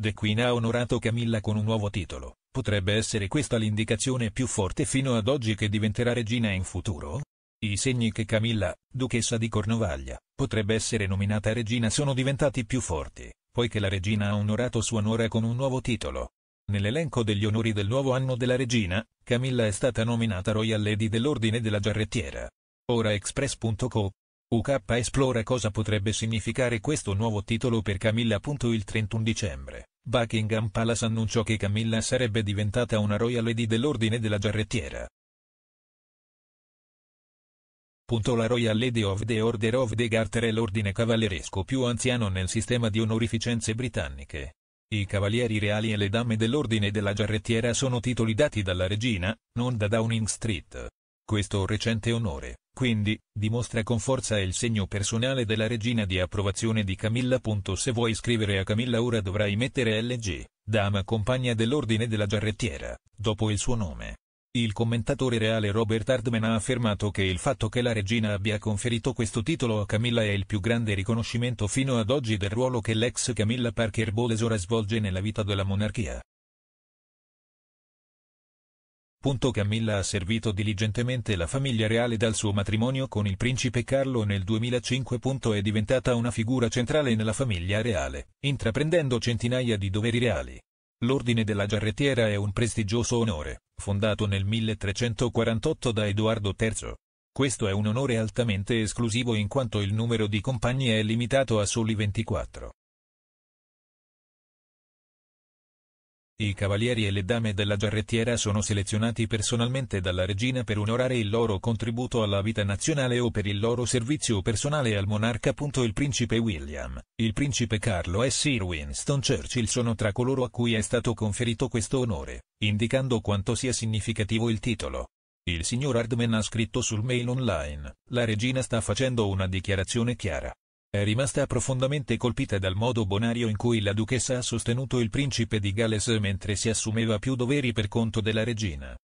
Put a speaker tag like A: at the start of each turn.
A: The Queen ha onorato Camilla con un nuovo titolo, potrebbe essere questa l'indicazione più forte fino ad oggi che diventerà regina in futuro? I segni che Camilla, duchessa di Cornovaglia, potrebbe essere nominata regina sono diventati più forti, poiché la regina ha onorato sua nuora con un nuovo titolo. Nell'elenco degli onori del nuovo anno della regina, Camilla è stata nominata Royal Lady dell'Ordine della Giarrettiera. Ora Express.co UK esplora cosa potrebbe significare questo nuovo titolo per Camilla. Il 31 dicembre, Buckingham Palace annunciò che Camilla sarebbe diventata una Royal Lady dell'Ordine della Giarrettiera. La Royal Lady of the Order of the Garter è l'ordine cavalleresco più anziano nel sistema di onorificenze britanniche. I cavalieri reali e le dame dell'ordine della giarrettiera sono titoli dati dalla regina, non da Downing Street. Questo recente onore, quindi, dimostra con forza il segno personale della regina di approvazione di Camilla. Se vuoi scrivere a Camilla ora dovrai mettere LG, dama compagna dell'ordine della giarrettiera, dopo il suo nome. Il commentatore reale Robert Hardman ha affermato che il fatto che la regina abbia conferito questo titolo a Camilla è il più grande riconoscimento fino ad oggi del ruolo che l'ex Camilla Parker Bowles ora svolge nella vita della monarchia punto Camilla ha servito diligentemente la famiglia reale dal suo matrimonio con il principe Carlo nel 2005. È diventata una figura centrale nella famiglia reale, intraprendendo centinaia di doveri reali. L'Ordine della Giarrettiera è un prestigioso onore, fondato nel 1348 da Edoardo III. Questo è un onore altamente esclusivo in quanto il numero di compagni è limitato a soli 24. I cavalieri e le dame della giarrettiera sono selezionati personalmente dalla regina per onorare il loro contributo alla vita nazionale o per il loro servizio personale al monarca. Il principe William, il principe Carlo e Sir Winston Churchill sono tra coloro a cui è stato conferito questo onore, indicando quanto sia significativo il titolo. Il signor Hardman ha scritto sul mail online, la regina sta facendo una dichiarazione chiara è rimasta profondamente colpita dal modo bonario in cui la duchessa ha sostenuto il principe di Galles mentre si assumeva più doveri per conto della regina.